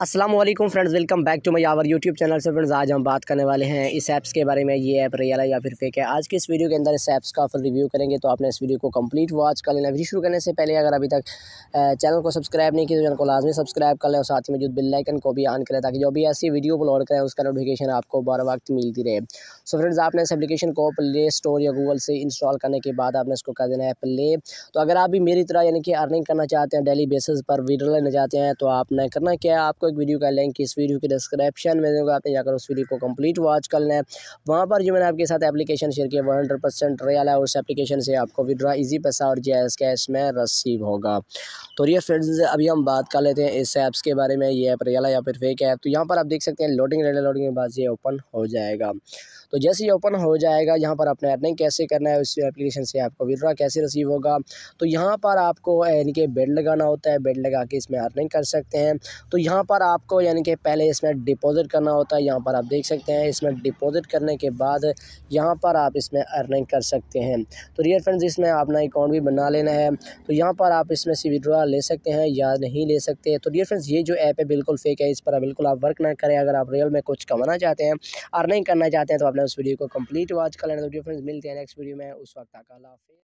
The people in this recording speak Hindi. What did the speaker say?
Aslam friends welcome back to my our YouTube channel से फ्रेंड्स आज हम बात करने वाले हैं इस ऐप्स के बारे में ये ऐप रियल है या फिर फेक है आज के इस वीडियो के अंदर इस ऐप्स का फुल रिव्यू करेंगे तो आपने इस वीडियो को कंप्लीट वॉच कर लेना वीडियो शुरू करने से पहले अगर अभी तक चैनल को सब्सक्राइब नहीं किया तो चैनल को लाजमी सब्सक्राइब कर लें और साथ ही मौजूद बिल्लाइकन को भी ऑन करें ताकि जो भी ऐसी वीडियो अपलोड करें उसका नोटिफिकेशन आपको बार वक्त मिलती रहे सो फ्रेंड्स आपने इस एप्लीकेशन को प्ले स्टोर या गूगल से इंस्टॉल करने के बाद आपने इसको कर देना है प्ले तो अगर आप भी मेरी तरह यानी कि अर्निंग करना चाहते हैं डेली बेसिस पर वीडियो लेना चाहते हैं तो आपने करना क्या आप आपको एक वीडियो का लिंक इस वीडियो के डिस्क्रिप्शन में दूँगा आपने जाकर उस वीडियो को कंप्लीट वॉच करना है वहाँ पर जो मैंने आपके साथ एप्लीकेशन शेयर किया वन हंड्रेड परसेंट रियल है उस एप्लीकेशन से आपको विड्रा ईजी पैसा और जे कैश में रसीव होगा तो ये फ्रेंड्स अभी हम बात कर लेते हैं इस ऐप्स के बारे में ये ऐप रियल है या फिर फेक ऐप तो यहाँ पर आप देख सकते हैं लोडिंग रेल लोडिंग के बाद ये ओपन हो जाएगा तो जैसे ये ओपन हो जाएगा यहाँ पर अपना अर्निंग कैसे करना है उस एप्लीकेशन से आपको विड्रा कैसे रिसीव होगा तो यहाँ पर आपको यानी कि बेड लगाना होता है बेड लगा के इसमें अर्निंग कर सकते हैं तो यहाँ पर आपको यानी कि पहले इसमें डिपॉज़िट करना होता है यहाँ पर आप देख सकते हैं इसमें डिपॉज़िट करने के बाद यहाँ पर आप इसमें अर्निंग कर सकते हैं तो रियर फ्रेंड्स इसमें अपना अकाउंट भी बना लेना है तो यहाँ पर आप इसमें से विड्रॉ ले सकते हैं या नहीं ले सकते तो डियर फ्रेंड्स ये जो ऐप है बिल्कुल फेक है इस पर बिल्कुल आप वर्क ना करें अगर आप रियल में कुछ कमाना चाहते हैं अर्निंग करना चाहते हैं तो आपने उस वीडियो को कम्प्लीट वॉच कर लेना तो रियर फ्रेंड्स मिलते हैं नेक्स्ट वीडियो में उस वक्त तक